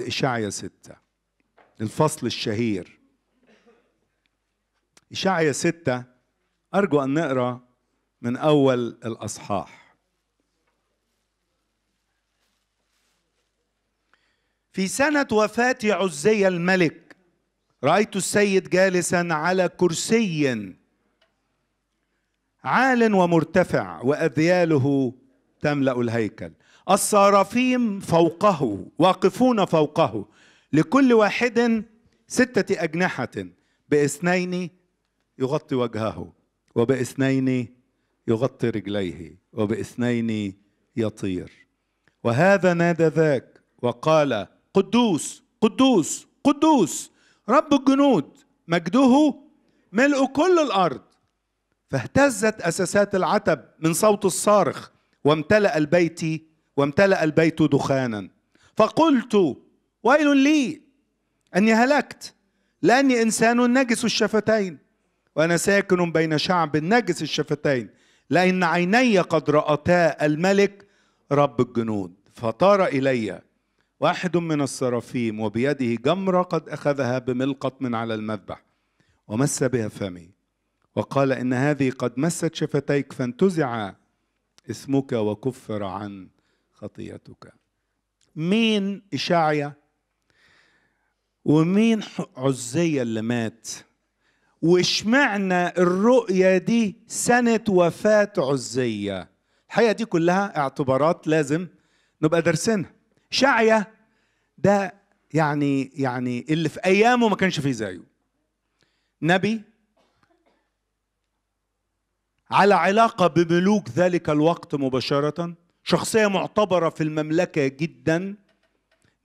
إشعيا ستة الفصل الشهير إشعيا ستة أرجو أن نقرأ من أول الأصحاح في سنة وفاة عزي الملك رأيت السيد جالسا على كرسي عال ومرتفع وأذياله تملا الهيكل الصارفيم فوقه واقفون فوقه لكل واحد ستة أجنحة بإثنين يغطي وجهه وبإثنين يغطي رجليه وبإثنين يطير وهذا نادى ذاك وقال قدوس قدوس قدوس رب الجنود مجده ملء كل الأرض فاهتزت أساسات العتب من صوت الصارخ وامتلأ البيت وامتلأ البيت دخانا فقلت ويل لي أني هلكت لأني إنسان نجس الشفتين وأنا ساكن بين شعب نجس الشفتين لأن عيني قد رأتا الملك رب الجنود فطار إلي واحد من السرافيم وبيده جمرة قد أخذها بملقط من على المذبح ومس بها فمي وقال إن هذه قد مست شفتيك فانتزعا اسمك وكفر عن خطيتك مين إشاعية ومين عزية اللي مات واشمعنى الرؤية دي سنة وفاة عزية الحقيقة دي كلها اعتبارات لازم نبقى دارسينها شعية ده يعني يعني اللي في أيامه ما كانش فيه زيه نبي على علاقة بملوك ذلك الوقت مباشرة شخصية معتبرة في المملكة جدا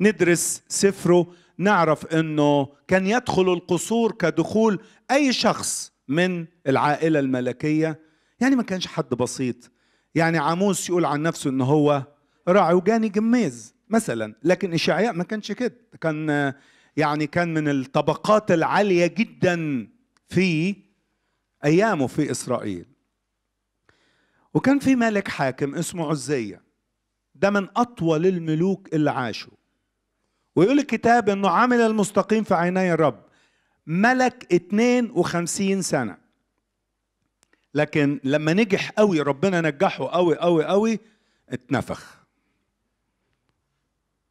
ندرس سفره نعرف انه كان يدخل القصور كدخول اي شخص من العائلة الملكية يعني ما كانش حد بسيط يعني عاموس يقول عن نفسه ان هو راعي وجاني جميز مثلا لكن اشعياء ما كانش كده كان يعني كان من الطبقات العالية جدا في ايامه في اسرائيل وكان في ملك حاكم اسمه عزية ده من أطول الملوك اللي عاشوا ويقول الكتاب أنه عمل المستقيم في عيني الرب ملك 52 سنة لكن لما نجح قوي ربنا نجحه قوي قوي قوي اتنفخ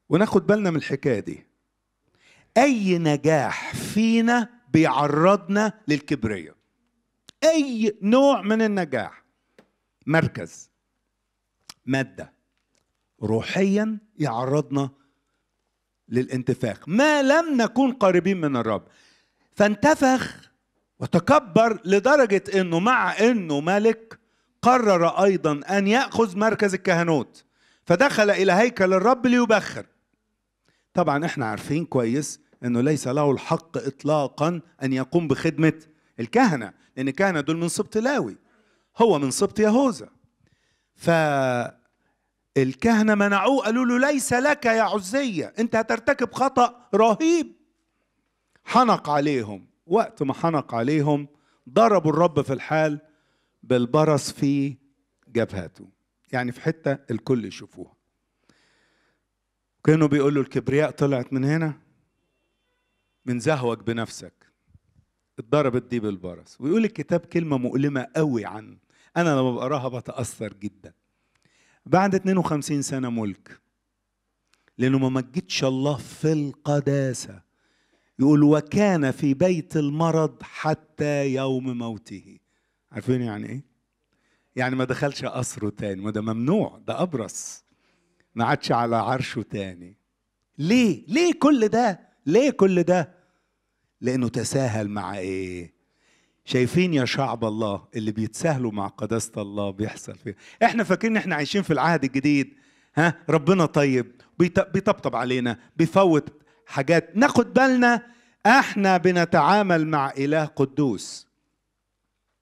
وناخد بالنا من الحكاية دي أي نجاح فينا بيعرضنا للكبرية أي نوع من النجاح مركز ماده روحيا يعرضنا للانتفاخ ما لم نكون قريبين من الرب فانتفخ وتكبر لدرجة أنه مع أنه ملك قرر أيضا أن يأخذ مركز الكهنوت فدخل إلى هيكل الرب ليبخر طبعا احنا عارفين كويس أنه ليس له الحق إطلاقا أن يقوم بخدمة الكهنة لأن الكهنة دول من سبط لاوي هو من سبط يهوذا فالكهنة منعوه قالوا له ليس لك يا عزية أنت هترتكب خطأ رهيب حنق عليهم وقت ما حنق عليهم ضربوا الرب في الحال بالبرص في جبهته يعني في حتة الكل يشوفوها كانوا بيقولوا الكبرياء طلعت من هنا من زهوك بنفسك اتضربت دي بالبرص ويقول الكتاب كلمة مؤلمة قوي عن انا لما بقراها بتاثر جدا بعد 52 سنه ملك لانه ما مجدش الله في القداسه يقول وكان في بيت المرض حتى يوم موته عارفين يعني ايه يعني ما دخلش قصره تاني وده ممنوع ده ابرص ما عادش على عرشه تاني ليه ليه كل ده ليه كل ده لانه تساهل مع ايه شايفين يا شعب الله اللي بيتساهلوا مع قداسة الله بيحصل فيه احنا فاكرين احنا عايشين في العهد الجديد ها ربنا طيب بيطبطب علينا بيفوت حاجات ناخد بالنا احنا بنتعامل مع اله قدوس